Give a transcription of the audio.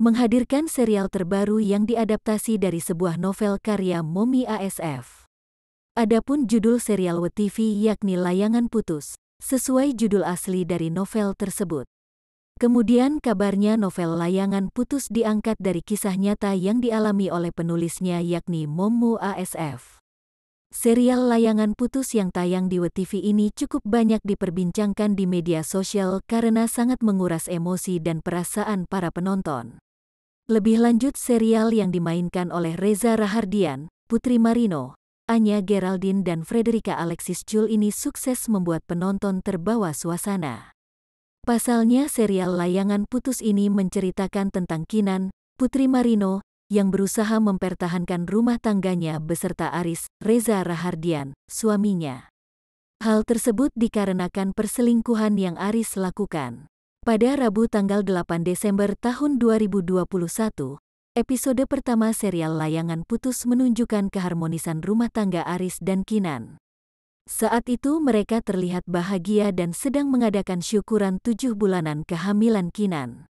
menghadirkan serial terbaru yang diadaptasi dari sebuah novel karya Momi ASF. Adapun judul serial WTV yakni Layangan Putus, sesuai judul asli dari novel tersebut. Kemudian kabarnya novel Layangan Putus diangkat dari kisah nyata yang dialami oleh penulisnya yakni Momu ASF. Serial Layangan Putus yang tayang di WTV ini cukup banyak diperbincangkan di media sosial karena sangat menguras emosi dan perasaan para penonton. Lebih lanjut serial yang dimainkan oleh Reza Rahardian, Putri Marino, Anya Geraldine dan Frederica Alexis Jul ini sukses membuat penonton terbawa suasana. Pasalnya serial layangan putus ini menceritakan tentang Kinan, Putri Marino, yang berusaha mempertahankan rumah tangganya beserta Aris, Reza Rahardian, suaminya. Hal tersebut dikarenakan perselingkuhan yang Aris lakukan. Pada Rabu tanggal 8 Desember tahun 2021, episode pertama serial layangan Putus menunjukkan keharmonisan rumah tangga Aris dan Kinan. Saat itu mereka terlihat bahagia dan sedang mengadakan syukuran tujuh bulanan kehamilan Kinan.